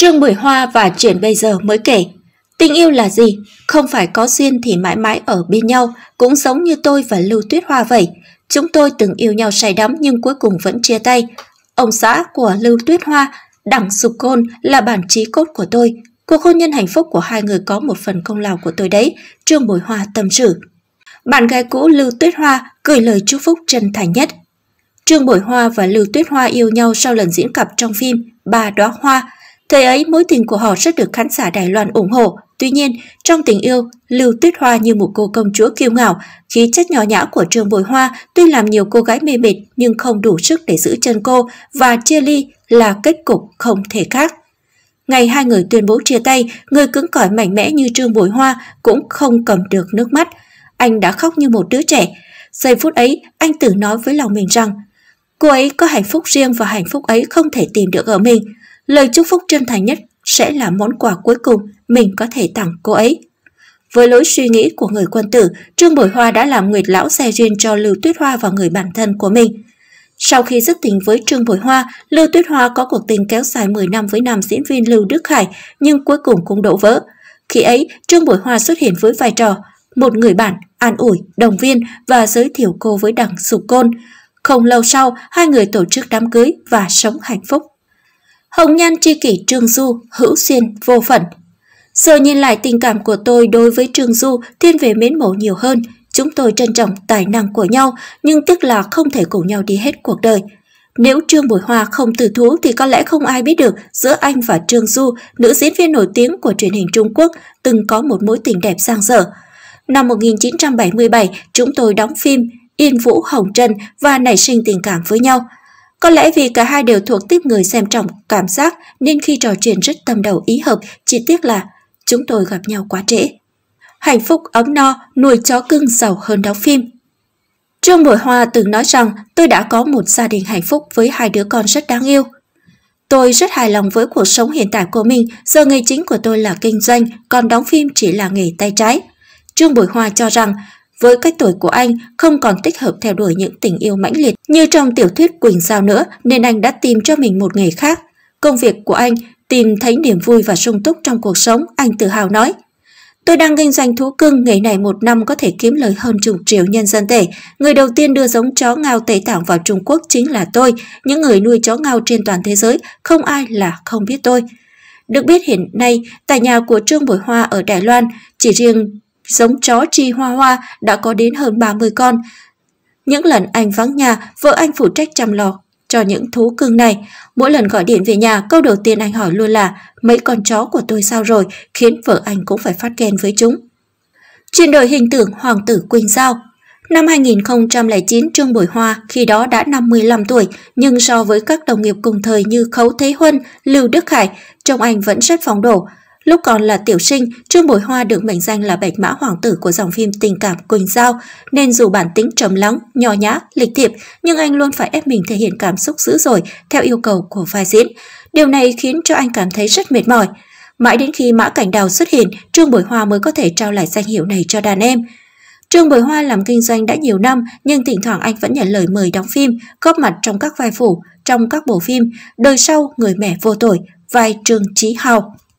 Trương Bưởi Hoa và chuyện bây giờ mới kể. Tình yêu là gì? Không phải có duyên thì mãi mãi ở bên nhau, cũng giống như tôi và Lưu Tuyết Hoa vậy. Chúng tôi từng yêu nhau say đắm nhưng cuối cùng vẫn chia tay. Ông xã của Lưu Tuyết Hoa, Đặng Sục Côn là bản trí cốt của tôi. Cuộc hôn nhân hạnh phúc của hai người có một phần công lao của tôi đấy, Trương Bồi Hoa tâm sự. Bạn gái cũ Lưu Tuyết Hoa gửi lời chúc phúc chân thành nhất. Trương Bồi Hoa và Lưu Tuyết Hoa yêu nhau sau lần diễn cặp trong phim Bà Đóa Hoa Thời ấy, mối tình của họ rất được khán giả Đài Loan ủng hộ. Tuy nhiên, trong tình yêu, Lưu Tuyết Hoa như một cô công chúa kiêu ngạo, khí chất nhỏ nhã của Trương Bồi Hoa tuy làm nhiều cô gái mê mệt nhưng không đủ sức để giữ chân cô và chia ly là kết cục không thể khác. Ngày hai người tuyên bố chia tay, người cứng cỏi mạnh mẽ như Trương Bồi Hoa cũng không cầm được nước mắt. Anh đã khóc như một đứa trẻ. Giây phút ấy, anh tự nói với lòng mình rằng, cô ấy có hạnh phúc riêng và hạnh phúc ấy không thể tìm được ở mình – Lời chúc phúc chân thành nhất sẽ là món quà cuối cùng mình có thể tặng cô ấy. Với lối suy nghĩ của người quân tử, Trương bội Hoa đã làm nguyệt lão xe duyên cho Lưu Tuyết Hoa và người bản thân của mình. Sau khi dứt tình với Trương bội Hoa, Lưu Tuyết Hoa có cuộc tình kéo dài 10 năm với nam diễn viên Lưu Đức Hải, nhưng cuối cùng cũng đổ vỡ. Khi ấy, Trương bội Hoa xuất hiện với vai trò một người bạn, an ủi, đồng viên và giới thiệu cô với đặng sục côn. Không lâu sau, hai người tổ chức đám cưới và sống hạnh phúc. Hồng nhan tri kỷ Trương Du, hữu duyên, vô phận. Giờ nhìn lại tình cảm của tôi đối với Trương Du thiên về mến mộ nhiều hơn. Chúng tôi trân trọng tài năng của nhau, nhưng tiếc là không thể cùng nhau đi hết cuộc đời. Nếu Trương Bùi Hoa không từ thú thì có lẽ không ai biết được giữa anh và Trương Du, nữ diễn viên nổi tiếng của truyền hình Trung Quốc, từng có một mối tình đẹp sang dở. Năm 1977, chúng tôi đóng phim Yên Vũ Hồng Trân và nảy sinh tình cảm với nhau – có lẽ vì cả hai đều thuộc tiếp người xem trọng cảm giác nên khi trò chuyện rất tâm đầu ý hợp, chỉ tiếc là chúng tôi gặp nhau quá trễ. Hạnh phúc ấm no, nuôi chó cưng giàu hơn đóng phim. Trương Bội Hoa từng nói rằng tôi đã có một gia đình hạnh phúc với hai đứa con rất đáng yêu. Tôi rất hài lòng với cuộc sống hiện tại của mình, giờ nghề chính của tôi là kinh doanh, còn đóng phim chỉ là nghề tay trái. Trương Bội Hoa cho rằng với cái tuổi của anh, không còn tích hợp theo đuổi những tình yêu mãnh liệt như trong tiểu thuyết Quỳnh Giao nữa nên anh đã tìm cho mình một nghề khác. Công việc của anh tìm thấy niềm vui và sung túc trong cuộc sống, anh tự hào nói. Tôi đang kinh doanh thú cưng, nghề này một năm có thể kiếm lời hơn chục triệu nhân dân tệ. Người đầu tiên đưa giống chó ngao Tây Tạng vào Trung Quốc chính là tôi. Những người nuôi chó ngao trên toàn thế giới, không ai là không biết tôi. Được biết hiện nay, tại nhà của Trương Bội Hoa ở Đài Loan, chỉ riêng giống chó chi hoa hoa đã có đến hơn 30 con. Những lần anh vắng nhà, vợ anh phụ trách chăm lo cho những thú cưng này. Mỗi lần gọi điện về nhà, câu đầu tiên anh hỏi luôn là mấy con chó của tôi sao rồi, khiến vợ anh cũng phải phát ghen với chúng. Chuyển đổi hình tượng Hoàng tử Quỳnh Giao Năm 2009, Trương Bội Hoa khi đó đã 55 tuổi, nhưng so với các đồng nghiệp cùng thời như Khấu Thế Huân, Lưu Đức Khải, trông anh vẫn rất phóng đổ. Lúc còn là tiểu sinh, Trương Bồi Hoa được mệnh danh là bạch mã hoàng tử của dòng phim tình cảm Quỳnh Giao, nên dù bản tính trầm lắng, nhỏ nhã, lịch thiệp, nhưng anh luôn phải ép mình thể hiện cảm xúc dữ dội theo yêu cầu của vai diễn. Điều này khiến cho anh cảm thấy rất mệt mỏi. Mãi đến khi Mã Cảnh Đào xuất hiện, Trương Bồi Hoa mới có thể trao lại danh hiệu này cho đàn em. Trương Bồi Hoa làm kinh doanh đã nhiều năm, nhưng thỉnh thoảng anh vẫn nhận lời mời đóng phim, góp mặt trong các vai phủ, trong các bộ phim Đời sau người mẹ vô tội, vai Trương Chí Hào.